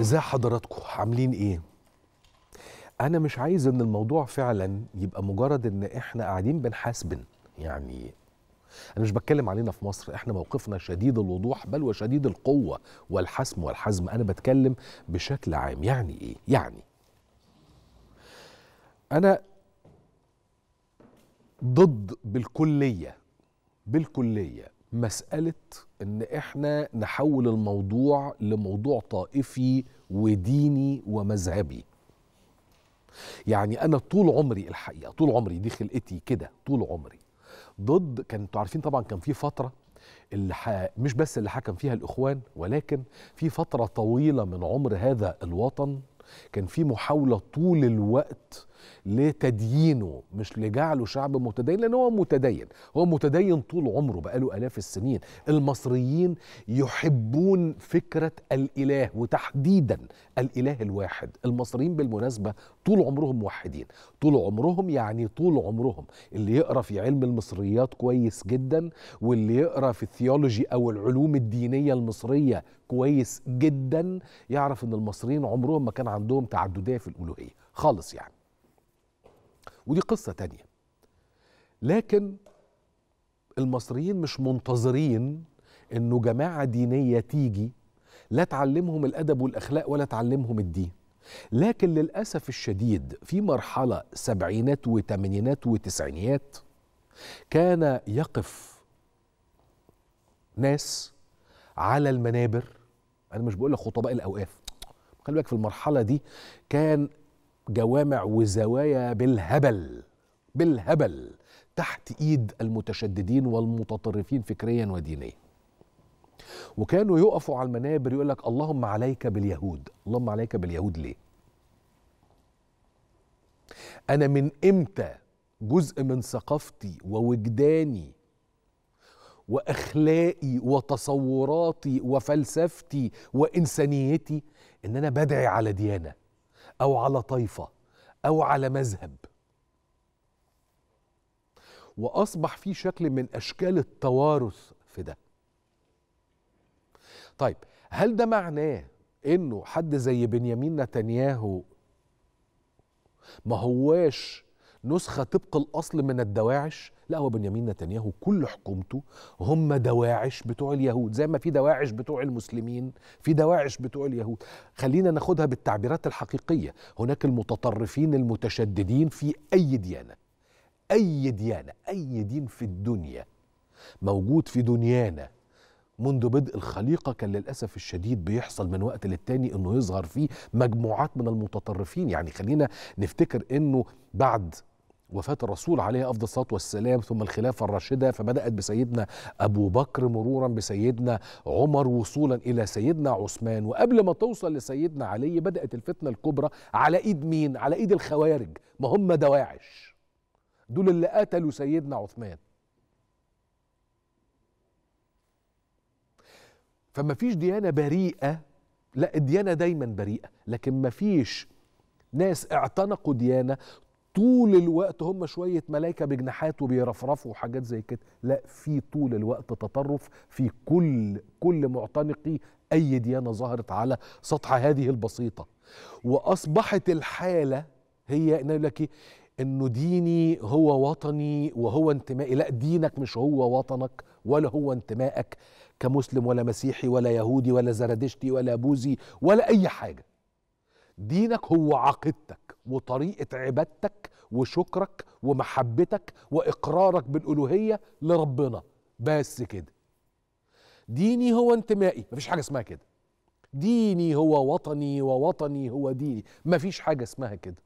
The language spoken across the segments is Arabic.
ازاي حضراتكم عاملين ايه انا مش عايز ان الموضوع فعلا يبقى مجرد ان احنا قاعدين بنحاسبن يعني انا مش بتكلم علينا في مصر احنا موقفنا شديد الوضوح بل وشديد القوه والحسم والحزم انا بتكلم بشكل عام يعني ايه يعني انا ضد بالكليه بالكليه مساله ان احنا نحول الموضوع لموضوع طائفي وديني ومذهبي يعني انا طول عمري الحقيقه طول عمري دي خلقتي كده طول عمري ضد كنتوا عارفين طبعا كان في فتره اللي ح... مش بس اللي حكم فيها الاخوان ولكن في فتره طويله من عمر هذا الوطن كان في محاوله طول الوقت لتدينه مش لجعله شعب متدين لان هو متدين هو متدين طول عمره بقاله الاف السنين المصريين يحبون فكره الاله وتحديدا الاله الواحد المصريين بالمناسبه طول عمرهم موحدين طول عمرهم يعني طول عمرهم اللي يقرا في علم المصريات كويس جدا واللي يقرا في الثيولوجي او العلوم الدينيه المصريه كويس جدا يعرف ان المصريين عمرهم ما كان عندهم تعدديه في الالوهيه خالص يعني ودي قصة تانية لكن المصريين مش منتظرين انه جماعة دينية تيجي لا تعلمهم الأدب والأخلاق ولا تعلمهم الدين لكن للأسف الشديد في مرحلة سبعينات وثمانينات وتسعينيات كان يقف ناس على المنابر أنا مش بقول لك خطباء الأوقاف خلي بالك في المرحلة دي كان جوامع وزوايا بالهبل بالهبل تحت ايد المتشددين والمتطرفين فكريا ودينيا وكانوا يقفوا على المنابر يقول لك اللهم عليك باليهود اللهم عليك باليهود ليه انا من امتى جزء من ثقافتي ووجداني واخلاقي وتصوراتي وفلسفتي وانسانيتي ان انا بدعي على ديانه او على طائفه او على مذهب واصبح في شكل من اشكال التوارث في ده طيب هل ده معناه انه حد زي بنيامين نتنياهو ما هواش نسخه طبق الاصل من الدواعش لا هو بنيامين نتنياهو كل حكومته هم دواعش بتوع اليهود زي ما في دواعش بتوع المسلمين في دواعش بتوع اليهود خلينا ناخدها بالتعبيرات الحقيقية هناك المتطرفين المتشددين في أي ديانة أي ديانة أي دين في الدنيا موجود في دنيانا منذ بدء الخليقة كان للأسف الشديد بيحصل من وقت للتاني أنه يظهر فيه مجموعات من المتطرفين يعني خلينا نفتكر أنه بعد وفاة الرسول عليه أفضل الصلاة والسلام ثم الخلافة الراشدة فبدأت بسيدنا أبو بكر مرورا بسيدنا عمر وصولا إلى سيدنا عثمان وقبل ما توصل لسيدنا علي بدأت الفتنة الكبرى على إيد مين؟ على إيد الخوارج ما هم دواعش دول اللي قتلوا سيدنا عثمان فما فيش ديانة بريئة لا الديانة دايما بريئة لكن ما فيش ناس اعتنقوا ديانة طول الوقت هم شويه ملائكه بجناحات وبيرفرفوا وحاجات زي كده لا في طول الوقت تطرف في كل كل معتنقي اي ديانه ظهرت على سطح هذه البسيطه واصبحت الحاله هي ان يقول لك إيه، انه ديني هو وطني وهو انتمائي لا دينك مش هو وطنك ولا هو انتمائك كمسلم ولا مسيحي ولا يهودي ولا زردشتي ولا بوذي ولا اي حاجه دينك هو عقيدتك وطريقه عبادتك وشكرك ومحبتك واقرارك بالالوهيه لربنا بس كده ديني هو انتمائي مفيش حاجه اسمها كده ديني هو وطني ووطني هو ديني مفيش حاجه اسمها كده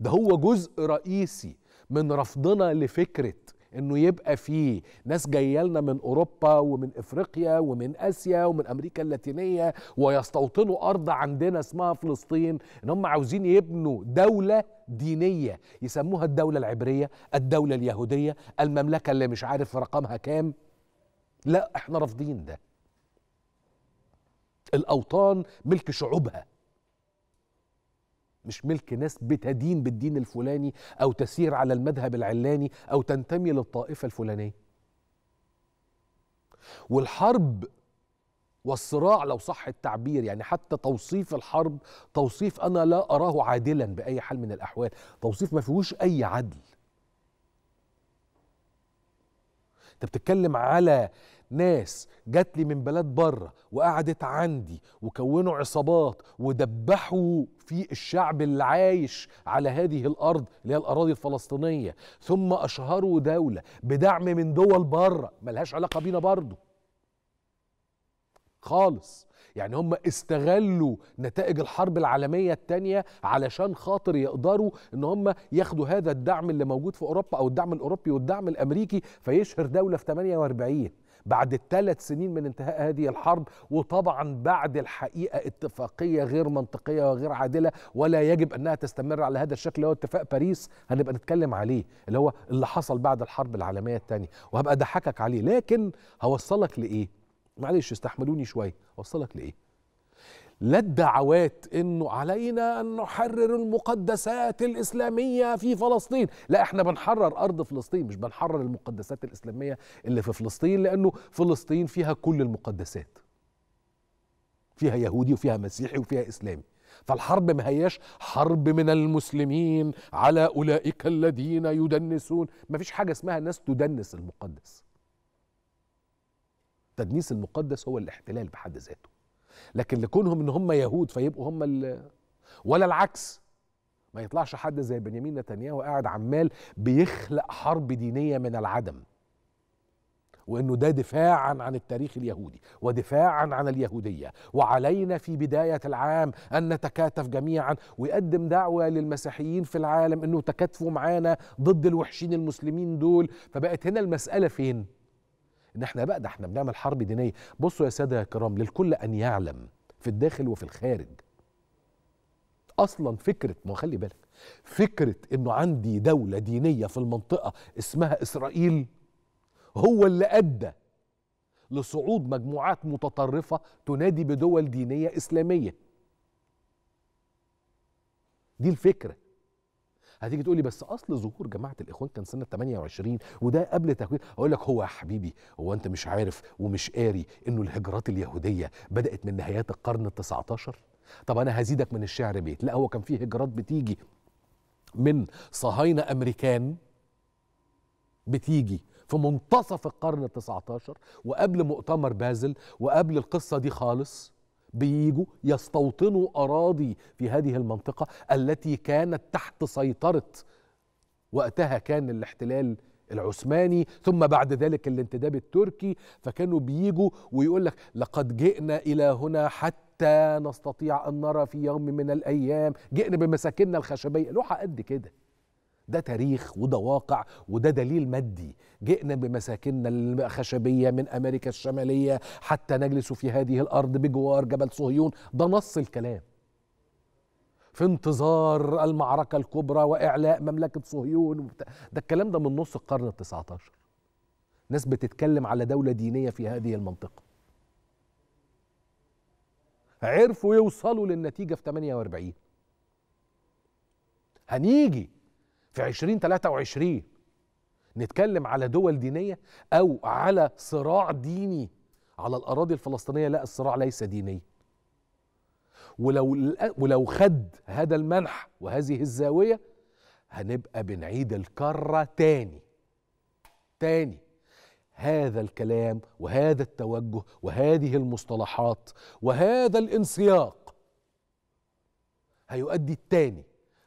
ده هو جزء رئيسي من رفضنا لفكره انه يبقى فيه ناس جايه لنا من اوروبا ومن افريقيا ومن اسيا ومن امريكا اللاتينيه ويستوطنوا ارض عندنا اسمها فلسطين ان هم عاوزين يبنوا دوله دينيه يسموها الدوله العبريه الدوله اليهوديه المملكه اللي مش عارف رقمها كام لا احنا رافضين ده الاوطان ملك شعوبها مش ملك ناس بتدين بالدين الفلاني او تسير على المذهب العلاني او تنتمي للطائفه الفلانيه والحرب والصراع لو صح التعبير يعني حتى توصيف الحرب توصيف انا لا اراه عادلا باي حال من الاحوال توصيف ما فيهوش اي عدل انت بتتكلم على ناس جات لي من بلاد بره وقعدت عندي وكونوا عصابات ودبحوا في الشعب اللي عايش على هذه الارض اللي هي الاراضي الفلسطينيه ثم اشهروا دوله بدعم من دول بره ملهاش علاقه بينا برضه خالص يعني هم استغلوا نتائج الحرب العالمية التانية علشان خاطر يقدروا ان هم ياخدوا هذا الدعم اللي موجود في اوروبا او الدعم الاوروبي والدعم الامريكي فيشهر دولة في 48 بعد الثلاث سنين من انتهاء هذه الحرب وطبعا بعد الحقيقه اتفاقيه غير منطقيه وغير عادله ولا يجب انها تستمر على هذا الشكل اللي هو اتفاق باريس هنبقى نتكلم عليه اللي هو اللي حصل بعد الحرب العالميه الثانيه وهبقى اضحكك عليه لكن هوصلك لايه معلش استحملوني شويه اوصلك لايه لا الدعوات انه علينا ان نحرر المقدسات الاسلاميه في فلسطين، لا احنا بنحرر ارض فلسطين مش بنحرر المقدسات الاسلاميه اللي في فلسطين لانه فلسطين فيها كل المقدسات. فيها يهودي وفيها مسيحي وفيها اسلامي. فالحرب ما هياش حرب من المسلمين على اولئك الذين يدنسون، ما فيش حاجه اسمها ناس تدنس المقدس. تدنيس المقدس هو الاحتلال بحد ذاته. لكن لكونهم ان هم يهود فيبقوا هم ال... ولا العكس ما يطلعش حد زي بنيامين نتنياهو قاعد عمال بيخلق حرب دينيه من العدم وانه ده دفاعا عن التاريخ اليهودي ودفاعا عن اليهوديه وعلينا في بدايه العام ان نتكاتف جميعا ويقدم دعوه للمسيحيين في العالم انه تكاتفوا معانا ضد الوحشين المسلمين دول فبقت هنا المساله فين؟ ان احنا بقى ده احنا بنعمل حرب دينيه بصوا يا ساده يا كرام للكل ان يعلم في الداخل وفي الخارج اصلا فكره ما خلي بالك فكره انه عندي دوله دينيه في المنطقه اسمها اسرائيل هو اللي ادى لصعود مجموعات متطرفه تنادي بدول دينيه اسلاميه دي الفكره هتيجي تقولي بس اصل ظهور جماعه الاخوان كان سنه 28 وده قبل تكوين اقول لك هو يا حبيبي هو انت مش عارف ومش قاري انه الهجرات اليهوديه بدات من نهايات القرن ال 19 طب انا هزيدك من الشعر بيت لا هو كان في هجرات بتيجي من صهاينه امريكان بتيجي في منتصف القرن ال 19 وقبل مؤتمر بازل وقبل القصه دي خالص بيجوا يستوطنوا اراضي في هذه المنطقه التي كانت تحت سيطره وقتها كان الاحتلال العثماني ثم بعد ذلك الانتداب التركي فكانوا بيجوا ويقول لك لقد جئنا الى هنا حتى نستطيع ان نرى في يوم من الايام جئنا بمساكننا الخشبيه لوحه قد كده ده تاريخ وده واقع وده دليل مادي جئنا بمساكننا الخشبية من أمريكا الشمالية حتى نجلس في هذه الأرض بجوار جبل صهيون ده نص الكلام في انتظار المعركة الكبرى وإعلاء مملكة صهيون ده الكلام ده من نص القرن التسعة عشر ناس بتتكلم على دولة دينية في هذه المنطقة عرفوا يوصلوا للنتيجة في 48 هنيجي في 2023 نتكلم على دول دينية أو على صراع ديني على الأراضي الفلسطينية لا الصراع ليس ديني ولو ولو خد هذا المنح وهذه الزاوية هنبقى بنعيد الكرة تاني تاني هذا الكلام وهذا التوجه وهذه المصطلحات وهذا الانسياق هيؤدي التاني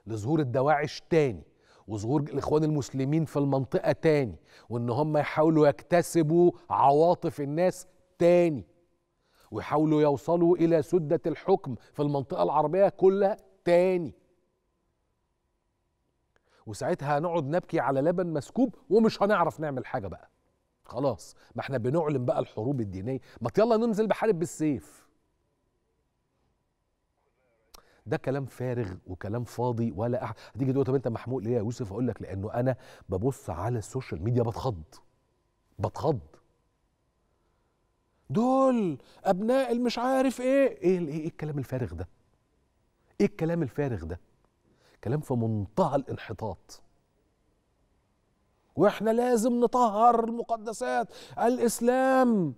لظهور الدواعش تاني وظهور الاخوان المسلمين في المنطقه تاني وان هم يحاولوا يكتسبوا عواطف الناس تاني ويحاولوا يوصلوا الى سده الحكم في المنطقه العربيه كلها تاني وساعتها هنقعد نبكي على لبن مسكوب ومش هنعرف نعمل حاجه بقى خلاص ما احنا بنعلن بقى الحروب الدينيه ما يلا ننزل بحارب بالسيف ده كلام فارغ وكلام فاضي ولا احد هتيجي تقول طب انت محمود ليه يا يوسف اقول لك لانه انا ببص على السوشيال ميديا بتخض بتخض دول ابناء المش عارف ايه ايه ايه, إيه الكلام الفارغ ده ايه الكلام الفارغ ده كلام في منتهى الانحطاط واحنا لازم نطهر المقدسات الاسلام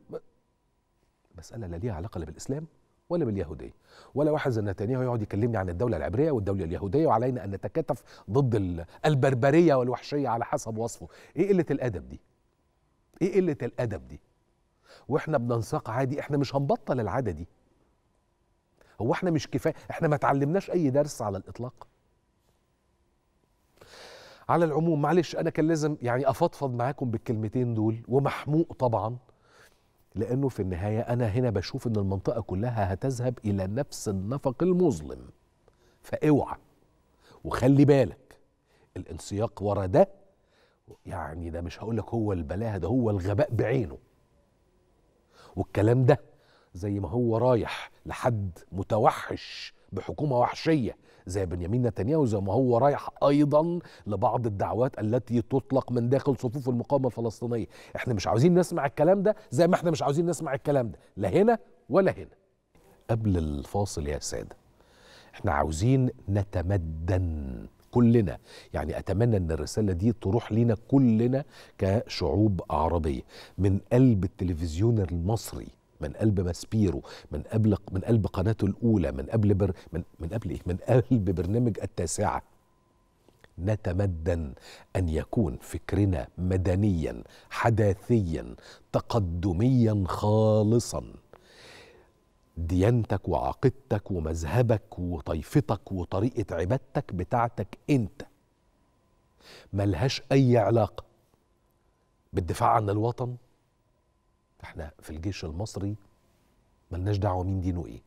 مساله لا ليها علاقه لا بالاسلام ولا باليهوديه ولا واحد زي نتنياهو يقعد يكلمني عن الدوله العبريه والدوله اليهوديه وعلينا ان نتكاتف ضد البربريه والوحشيه على حسب وصفه ايه قله الادب دي ايه قله الادب دي واحنا بننساق عادي احنا مش هنبطل العاده دي هو احنا مش كفايه احنا ما اتعلمناش اي درس على الاطلاق على العموم معلش انا كان لازم يعني افضفض معاكم بالكلمتين دول ومحموق طبعا لانه في النهايه انا هنا بشوف ان المنطقه كلها هتذهب الى نفس النفق المظلم فاوعى وخلي بالك الانسياق ورا ده يعني ده مش هقول لك هو البلاهه ده هو الغباء بعينه والكلام ده زي ما هو رايح لحد متوحش بحكومه وحشيه زي بنيامين نتنياهو زي ما هو رايح ايضا لبعض الدعوات التي تطلق من داخل صفوف المقاومه الفلسطينيه احنا مش عاوزين نسمع الكلام ده زي ما احنا مش عاوزين نسمع الكلام ده لا هنا ولا هنا قبل الفاصل يا ساده احنا عاوزين نتمدن كلنا يعني اتمنى ان الرساله دي تروح لينا كلنا كشعوب عربيه من قلب التلفزيون المصري من قلب ماسبيرو من قبل من قلب قناته الاولى من قبل بر من, من قبل ايه من قلب برنامج التاسعه نتمدن ان يكون فكرنا مدنيا حداثيا تقدميا خالصا ديانتك وعقيدتك ومذهبك وطائفتك وطريقه عبادتك بتاعتك انت ملهاش اي علاقه بالدفاع عن الوطن احنا في الجيش المصري ملناش دعوه مين دينه ايه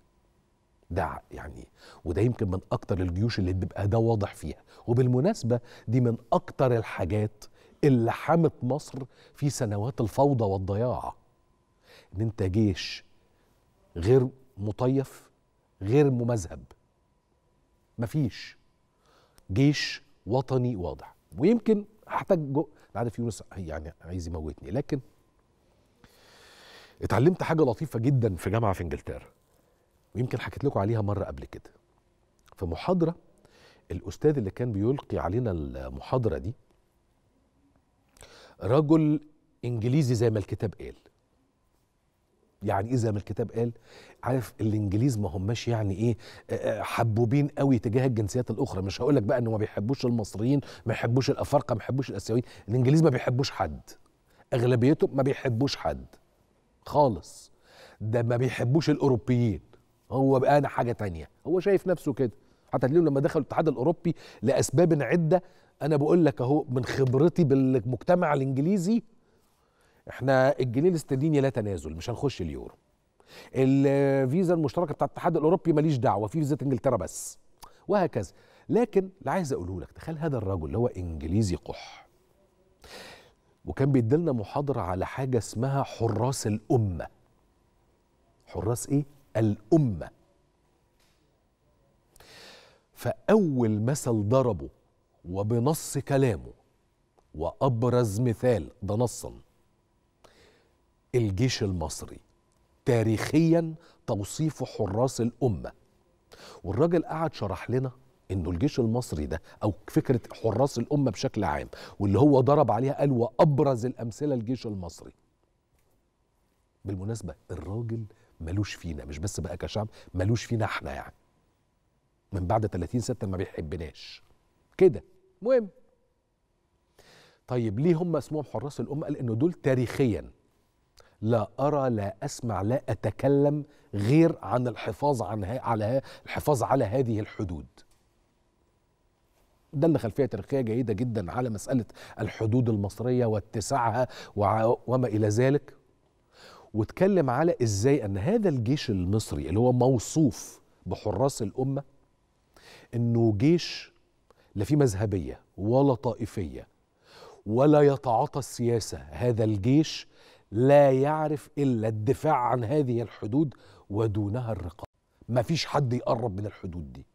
ده يعني وده يمكن من اكتر الجيوش اللي بيبقى ده واضح فيها وبالمناسبه دي من اكتر الحاجات اللي حمت مصر في سنوات الفوضى والضياع ان انت جيش غير مطيف غير ممذهب مفيش جيش وطني واضح ويمكن هحتاج انا عارف يونس يعني عايز يموتني لكن اتعلمت حاجه لطيفه جدا في جامعه في انجلترا ويمكن حكيت لكم عليها مره قبل كده في محاضره الاستاذ اللي كان بيلقي علينا المحاضره دي رجل انجليزي زي ما الكتاب قال يعني ايه زي ما الكتاب قال عارف الانجليز ما هماش يعني ايه حبوبين قوي تجاه الجنسيات الاخرى مش هقول لك بقى انه ما بيحبوش المصريين ما بيحبوش الافارقه ما بيحبوش الاسيويين الانجليز ما بيحبوش حد اغلبيتهم ما بيحبوش حد خالص ده ما بيحبوش الاوروبيين هو بقى انا حاجه تانية هو شايف نفسه كده حتى اليوم لما دخلوا الاتحاد الاوروبي لاسباب عده انا بقول لك اهو من خبرتي بالمجتمع الانجليزي احنا الجنيه الاسترليني لا تنازل مش هنخش اليورو الفيزا المشتركه بتاعت الاتحاد الاوروبي ماليش دعوه في فيزا انجلترا بس وهكذا لكن اللي عايز اقوله لك تخيل هذا الرجل اللي هو انجليزي قح وكان بيديلنا محاضرة على حاجة اسمها حراس الأمة حراس إيه؟ الأمة فأول مثل ضربه وبنص كلامه وأبرز مثال ده نصا الجيش المصري تاريخيا توصيف حراس الأمة والراجل قعد شرح لنا انه الجيش المصري ده او فكره حراس الامه بشكل عام واللي هو ضرب عليها قال وابرز الامثله الجيش المصري بالمناسبه الراجل ملوش فينا مش بس بقى كشعب ملوش فينا احنا يعني من بعد 30 6 ما بيحبناش كده مهم طيب ليه هم اسمهم حراس الامه قال انه دول تاريخيا لا أرى لا أسمع لا أتكلم غير عن الحفاظ عنها على الحفاظ على هذه الحدود ده اللي خلفيه تاريخيه جيده جدا على مساله الحدود المصريه واتساعها وما الى ذلك واتكلم على ازاي ان هذا الجيش المصري اللي هو موصوف بحراس الامه انه جيش لا فيه مذهبيه ولا طائفيه ولا يتعاطى السياسه هذا الجيش لا يعرف الا الدفاع عن هذه الحدود ودونها الرقابه مفيش حد يقرب من الحدود دي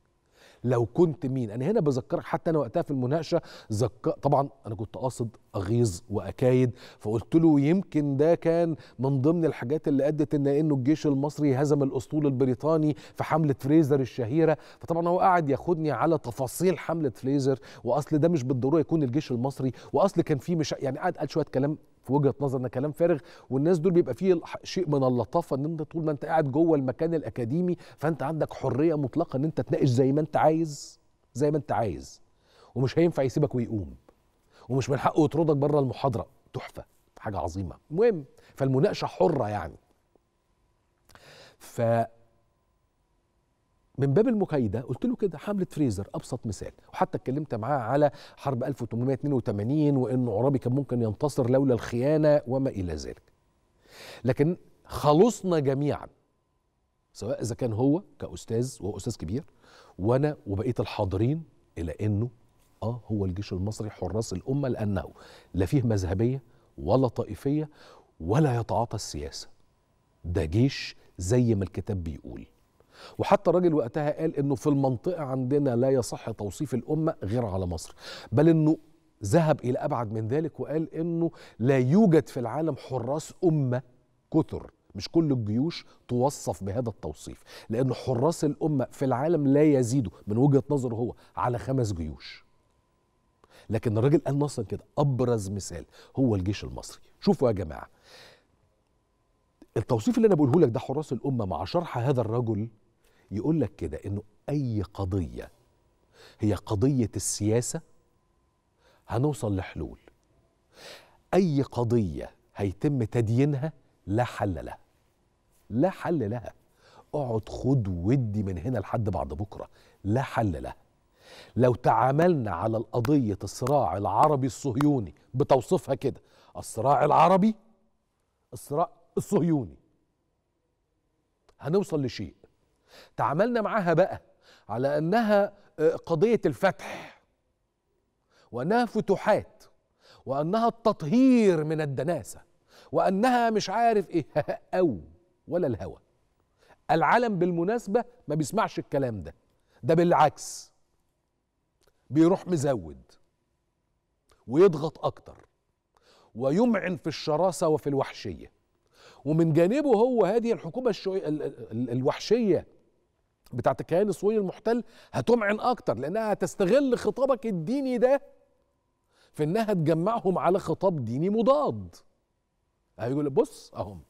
لو كنت مين انا هنا بذكرك حتى انا وقتها في المناقشه زك... طبعا انا كنت قاصد اغيظ واكايد فقلت له يمكن ده كان من ضمن الحاجات اللي ادت ان انه الجيش المصري هزم الاسطول البريطاني في حمله فريزر الشهيره فطبعا هو قاعد ياخدني على تفاصيل حمله فريزر واصل ده مش بالضروره يكون الجيش المصري واصل كان في مش يعني قاعد قال شويه كلام في وجهه نظر ان كلام فارغ والناس دول بيبقى فيه شيء من اللطافه ان انت طول ما انت قاعد جوه المكان الاكاديمي فانت عندك حريه مطلقه ان انت تناقش زي ما انت عايز زي ما انت عايز ومش هينفع يسيبك ويقوم ومش من حقه يطردك بره المحاضره تحفه حاجه عظيمه المهم فالمناقشه حره يعني ف من باب المكايده قلت له كده حمله فريزر ابسط مثال وحتى اتكلمت معاه على حرب 1882 وان عرابي كان ممكن ينتصر لولا الخيانه وما الى ذلك لكن خلصنا جميعا سواء اذا كان هو كاستاذ وهو استاذ كبير وانا وبقيه الحاضرين الى انه اه هو الجيش المصري حراس الامه لانه لا فيه مذهبيه ولا طائفيه ولا يتعاطى السياسه ده جيش زي ما الكتاب بيقول وحتى الراجل وقتها قال انه في المنطقه عندنا لا يصح توصيف الامه غير على مصر بل انه ذهب الى ابعد من ذلك وقال انه لا يوجد في العالم حراس امه كثر مش كل الجيوش توصف بهذا التوصيف لأن حراس الأمة في العالم لا يزيدوا من وجهة نظره هو على خمس جيوش لكن الراجل قال نصا كده أبرز مثال هو الجيش المصري شوفوا يا جماعة التوصيف اللي أنا بقوله لك ده حراس الأمة مع شرح هذا الرجل يقول لك كده انه اي قضيه هي قضيه السياسه هنوصل لحلول اي قضيه هيتم تدينها لا حل لها لا حل لها اقعد خد ودي من هنا لحد بعد بكره لا حل لها لو تعاملنا على قضيه الصراع العربي الصهيوني بتوصيفها كده الصراع العربي الصراع الصهيوني هنوصل لشيء تعاملنا معها بقى على انها آه، قضيه الفتح وانها فتوحات وانها التطهير من الدناسه وانها مش عارف ايه او ولا الهوى العالم بالمناسبه ما بيسمعش الكلام ده ده بالعكس بيروح مزود ويضغط اكتر ويمعن في الشراسه وفي الوحشيه ومن جانبه هو هذه الحكومه الشو... الوحشيه بتاعت الكيان الصهيوني المحتل هتمعن اكتر لانها هتستغل خطابك الديني ده في انها تجمعهم على خطاب ديني مضاد هيقول بص اهم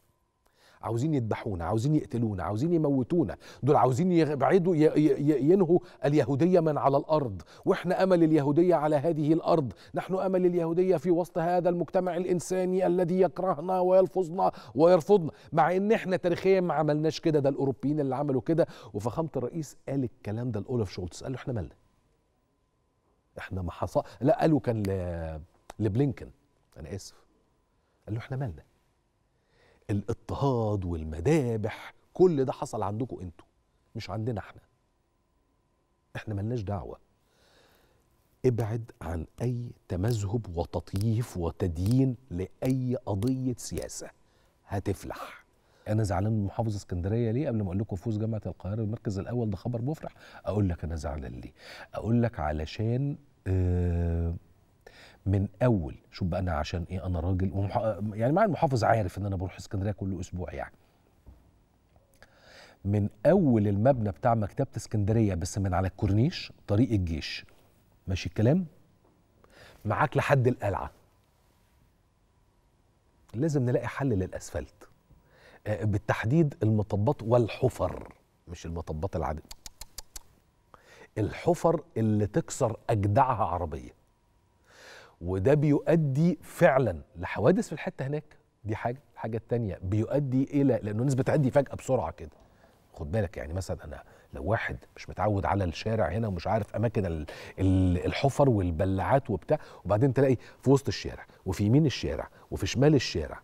عاوزين يذبحونا عاوزين يقتلونا عاوزين يموتونا دول عاوزين يبعدوا ينهوا اليهودية من على الأرض وإحنا أمل اليهودية على هذه الأرض نحن أمل اليهودية في وسط هذا المجتمع الإنساني الذي يكرهنا ويلفظنا ويرفضنا مع إن إحنا تاريخيا ما عملناش كده ده الأوروبيين اللي عملوا كده وفخامة الرئيس قال الكلام ده لأولف شولتز قال له إحنا مالنا إحنا ما حصل لا قالوا كان لبلينكن أنا آسف قال له إحنا مالنا الاضطهاد والمذابح كل ده حصل عندكم انتوا مش عندنا احنا احنا ملناش دعوه ابعد عن اي تمذهب وتطييف وتدين لاي قضيه سياسه هتفلح انا زعلان من محافظ اسكندريه ليه قبل ما اقول لكم فوز جامعه القاهره المركز الاول ده خبر مفرح اقول لك انا زعلان ليه اقول لك علشان آه من اول شوف بقى انا عشان ايه انا راجل ومح... يعني مع المحافظ عارف ان انا بروح اسكندريه كل اسبوع يعني من اول المبنى بتاع مكتبه اسكندريه بس من على الكورنيش طريق الجيش ماشي الكلام معاك لحد القلعه لازم نلاقي حل للاسفلت آه، بالتحديد المطبات والحفر مش المطبات العاديه الحفر اللي تكسر اجدعها عربيه وده بيؤدي فعلا لحوادث في الحته هناك دي حاجه الحاجه الثانيه بيؤدي الى لانه الناس بتعدي فجاه بسرعه كده خد بالك يعني مثلا انا لو واحد مش متعود على الشارع هنا ومش عارف اماكن الحفر والبلعات وبتاع وبعدين تلاقي في وسط الشارع وفي يمين الشارع وفي شمال الشارع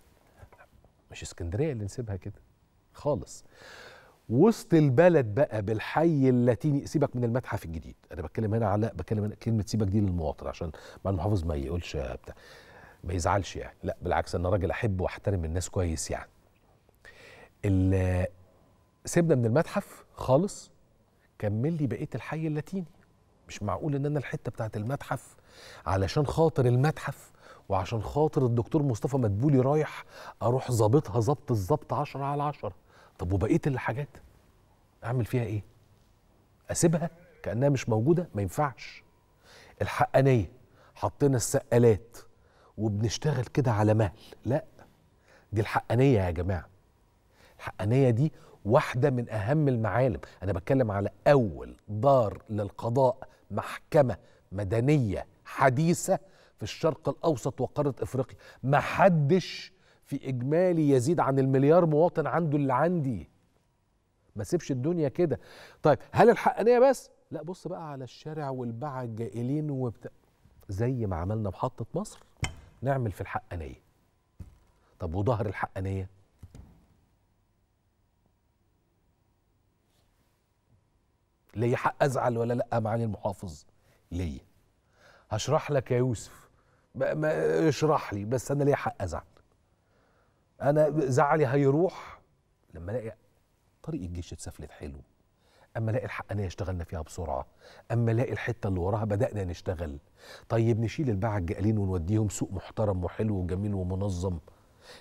مش اسكندريه اللي نسيبها كده خالص وسط البلد بقى بالحي اللاتيني سيبك من المتحف الجديد انا بتكلم هنا على بتكلم هنا كلمه سيبك دي للمواطن عشان مع المحافظ ما يقولش بتاع ما يزعلش يعني لا بالعكس انا راجل احب واحترم الناس كويس يعني سيبنا من المتحف خالص كمل لي بقيه الحي اللاتيني مش معقول ان انا الحته بتاعت المتحف علشان خاطر المتحف وعشان خاطر الدكتور مصطفى مدبولي رايح اروح ظابطها ظبط الظبط 10 على 10 طب وبقيه الحاجات اعمل فيها ايه اسيبها كانها مش موجوده ما ينفعش الحقانيه حطينا السقالات وبنشتغل كده على مهل لا دي الحقانيه يا جماعه الحقانيه دي واحده من اهم المعالم انا بتكلم على اول دار للقضاء محكمه مدنيه حديثه في الشرق الاوسط وقاره افريقيا ما حدش في اجمالي يزيد عن المليار مواطن عنده اللي عندي ما سيبش الدنيا كده طيب هل الحقانيه بس لا بص بقى على الشارع والباعة الجائلين وبتاع زي ما عملنا محطه مصر نعمل في الحقانيه طب وظهر الحقانيه ليا حق ازعل ولا لا معالي المحافظ ليا هشرح لك يا يوسف ما اشرح لي بس انا ليا حق ازعل انا زعلي هيروح لما الاقي طريق الجيش اتسفلت حلو اما الاقي الحقانيه اشتغلنا فيها بسرعه اما الاقي الحته اللي وراها بدانا نشتغل طيب نشيل الباعة الجقالين ونوديهم سوق محترم وحلو وجميل ومنظم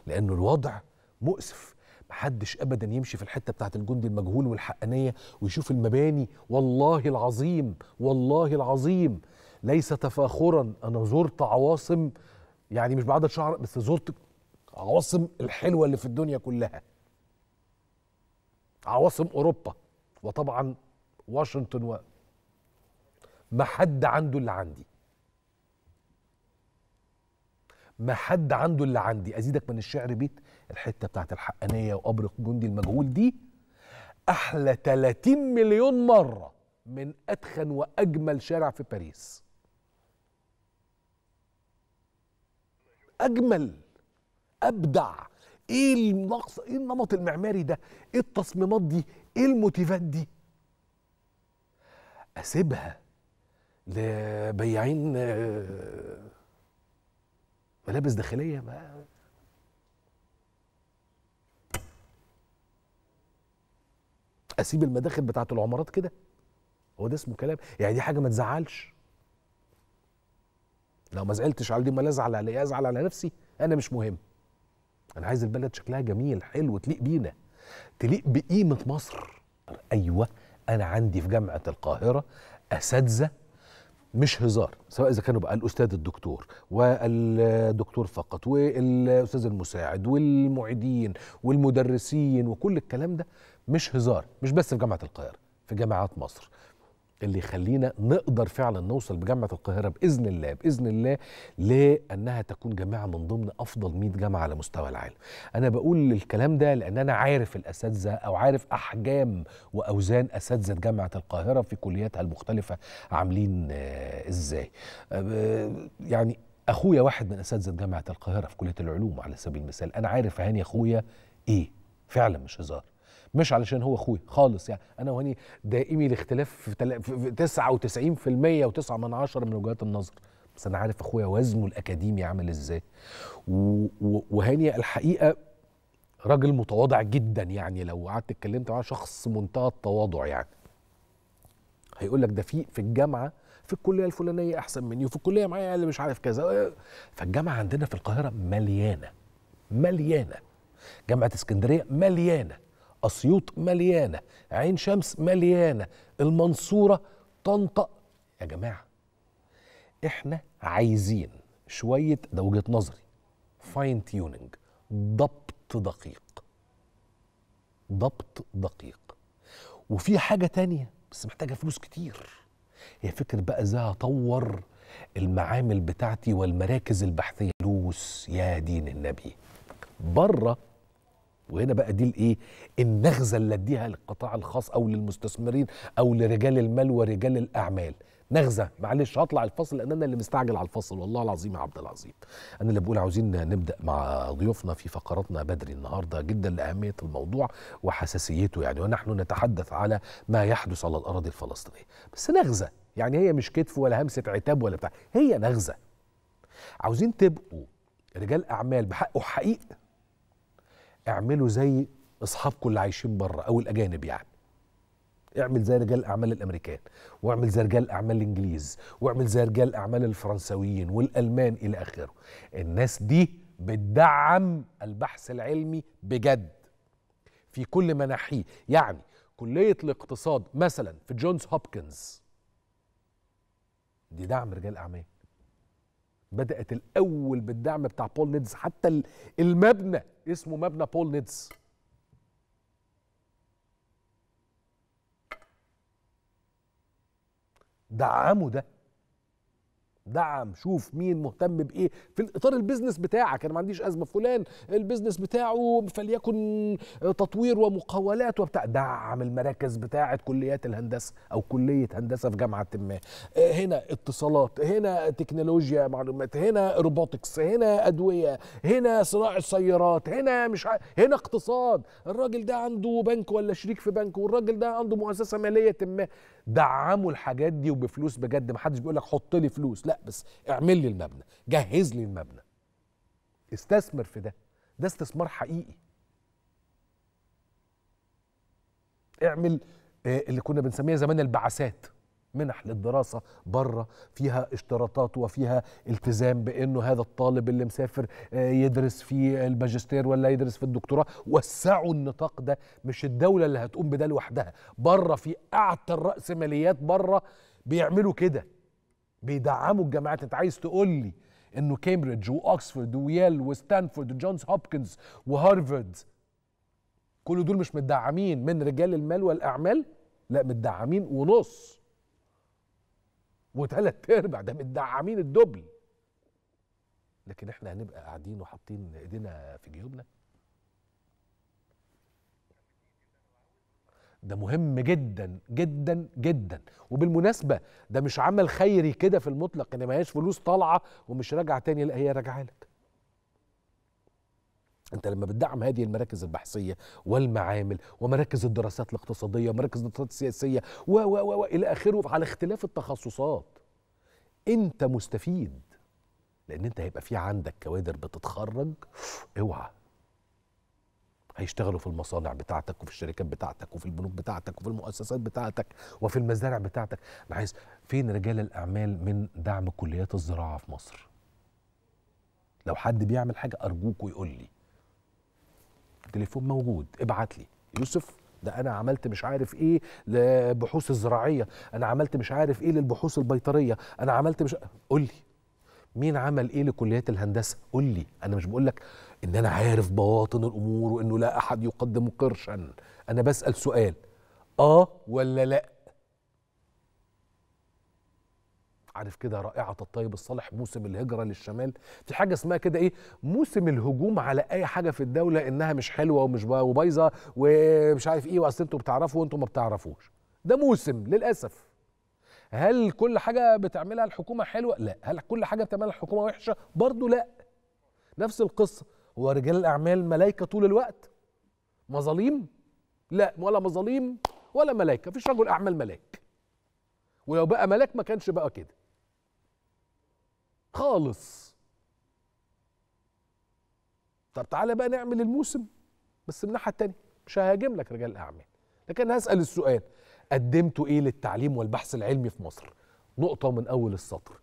لانه الوضع مؤسف محدش ابدا يمشي في الحته بتاعه الجندي المجهول والحقانيه ويشوف المباني والله العظيم والله العظيم ليس تفاخرا انا زرت عواصم يعني مش بعدد شعر بس زرت عواصم الحلوه اللي في الدنيا كلها عواصم اوروبا وطبعا واشنطن و ما حد عنده اللي عندي ما حد عنده اللي عندي ازيدك من الشعر بيت الحته بتاعت الحقانيه وقبر جندي المجهول دي احلى 30 مليون مره من اتخن واجمل شارع في باريس اجمل ابدع ايه النقص ايه النمط المعماري ده ايه التصميمات دي ايه الموتيفات دي اسيبها لبياعين آه، ملابس داخليه بقى اسيب المداخل بتاعه العمارات كده هو ده اسمه كلام يعني دي حاجه ما تزعلش لو ما زعلتش على دي ما ازعل على ازعل على نفسي انا مش مهم انا عايز البلد شكلها جميل حلو تليق بينا تليق بقيمه مصر ايوه انا عندي في جامعه القاهره اساتذه مش هزار سواء اذا كانوا بقى الاستاذ الدكتور والدكتور فقط والاستاذ المساعد والمعيدين والمدرسين وكل الكلام ده مش هزار مش بس في جامعه القاهره في جامعات مصر اللي يخلينا نقدر فعلا نوصل بجامعه القاهره باذن الله باذن الله لانها تكون جامعه من ضمن افضل 100 جامعه على مستوى العالم. انا بقول الكلام ده لان انا عارف الاساتذه او عارف احجام واوزان اساتذه جامعه القاهره في كلياتها المختلفه عاملين آه، ازاي. آه، يعني اخويا واحد من اساتذه جامعه القاهره في كليه العلوم على سبيل المثال انا عارف هاني اخويا ايه فعلا مش هزار مش علشان هو اخويا خالص يعني انا وهاني دائمي الاختلاف في 99% و9 من عشرة من وجهات النظر بس انا عارف اخويا وزنه الاكاديمي عامل ازاي وهاني الحقيقه راجل متواضع جدا يعني لو قعدت اتكلمت معاه شخص منتهى التواضع يعني هيقول لك ده في في الجامعه في الكليه الفلانيه احسن مني وفي الكليه معايا اللي مش عارف كذا فالجامعه عندنا في القاهره مليانه مليانه جامعه اسكندريه مليانه اسيوط مليانه عين شمس مليانه المنصوره طنطق يا جماعه احنا عايزين شويه ده وجهه نظري فاين تيوننج ضبط دقيق ضبط دقيق وفي حاجه تانية بس محتاجه فلوس كتير هي فكر بقى ازاي اطور المعامل بتاعتي والمراكز البحثيه فلوس يا دين النبي بره وهنا بقى دي الايه النغزه اللي اديها للقطاع الخاص او للمستثمرين او لرجال المال ورجال الاعمال نغزه معلش هطلع الفصل لان انا اللي مستعجل على الفصل والله العظيم يا عبد العظيم انا اللي بقول عاوزين نبدا مع ضيوفنا في فقراتنا بدري النهارده جدا لاهميه الموضوع وحساسيته يعني ونحن نتحدث على ما يحدث على الاراضي الفلسطينيه بس نغزه يعني هي مش كتف ولا همسه عتاب ولا بتاع هي نغزه عاوزين تبقوا رجال اعمال بحقه حقيقي اعملوا زي اصحابكم اللي عايشين بره او الاجانب يعني اعمل زي رجال الاعمال الامريكان واعمل زي رجال الاعمال الانجليز واعمل زي رجال الاعمال الفرنسويين والالمان الى اخره الناس دي بتدعم البحث العلمي بجد في كل مناحيه يعني كليه الاقتصاد مثلا في جونز هوبكنز دي دعم رجال اعمال بدات الاول بالدعم بتاع بول نيدز حتى المبنى اسمه مبنى بول نيدز دعموا ده دعم شوف مين مهتم بايه في الاطار البيزنس بتاعك انا ما عنديش ازمه فلان البيزنس بتاعه فليكن تطوير ومقاولات وبتاع دعم المراكز بتاعه كليات الهندسه او كليه هندسه في جامعه ما هنا اتصالات هنا تكنولوجيا معلومات هنا روبوتكس هنا ادويه هنا صناعه سيارات هنا مش ع... هنا اقتصاد الراجل ده عنده بنك ولا شريك في بنك والراجل ده عنده مؤسسه ماليه ما دعموا الحاجات دي وبفلوس بجد ما حدش بيقول لك حط لي فلوس لا بس اعمل لي المبنى جهز لي المبنى استثمر في ده ده استثمار حقيقي اعمل آه، اللي كنا بنسميها زمان البعثات منح للدراسة بره فيها اشتراطات وفيها التزام بأنه هذا الطالب اللي مسافر آه، يدرس في الماجستير ولا يدرس في الدكتوراه وسعوا النطاق ده مش الدولة اللي هتقوم بده لوحدها بره في أعتى الرأسماليات بره بيعملوا كده بيدعموا الجامعات انت عايز تقول لي انه كامبريدج واوكسفورد ويال وستانفورد وجونز هوبكنز وهارفارد كل دول مش مدعمين من رجال المال والاعمال لا مدعمين ونص وثلاث ارباع ده مدعمين الدبل لكن احنا هنبقى قاعدين وحاطين ايدينا في جيوبنا ده مهم جدا جدا جدا وبالمناسبه ده مش عمل خيري كده في المطلق ان ما هياش فلوس طالعه ومش راجعه تاني لا هي راجعه لك انت لما بتدعم هذه المراكز البحثيه والمعامل ومراكز الدراسات الاقتصاديه ومراكز الدراسات السياسيه و و و الى اخره على اختلاف التخصصات انت مستفيد لان انت هيبقى في عندك كوادر بتتخرج اوعى هيشتغلوا في المصانع بتاعتك وفي الشركات بتاعتك وفي البنوك بتاعتك وفي المؤسسات بتاعتك وفي المزارع بتاعتك انا عايز فين رجال الاعمال من دعم كليات الزراعه في مصر لو حد بيعمل حاجه ارجوكوا يقول لي التليفون موجود ابعت لي يوسف ده انا عملت مش عارف ايه لبحوث الزراعيه انا عملت مش عارف ايه للبحوث البيطريه انا عملت مش قول لي مين عمل ايه لكليات الهندسه قول لي انا مش بقول لك ان انا عارف بواطن الامور وانه لا احد يقدم قرشا انا بسال سؤال اه ولا لا عارف كده رائعه الطيب الصالح موسم الهجره للشمال في حاجه اسمها كده ايه موسم الهجوم على اي حاجه في الدوله انها مش حلوه ومش وبايظه ومش عارف ايه واصل انتوا بتعرفوا وانتوا ما بتعرفوش ده موسم للاسف هل كل حاجه بتعملها الحكومه حلوه لا هل كل حاجه بتعملها الحكومه وحشه برضه لا نفس القصه هو رجال الاعمال ملائكه طول الوقت مظاليم لا ولا مظاليم ولا ملائكه مفيش رجل اعمال ملاك ولو بقى ملاك ما كانش بقى كده خالص طب تعالى بقى نعمل الموسم بس من الناحيه التانيه مش ههاجم لك رجال الاعمال لكن هسال السؤال قدمتوا ايه للتعليم والبحث العلمي في مصر نقطه من اول السطر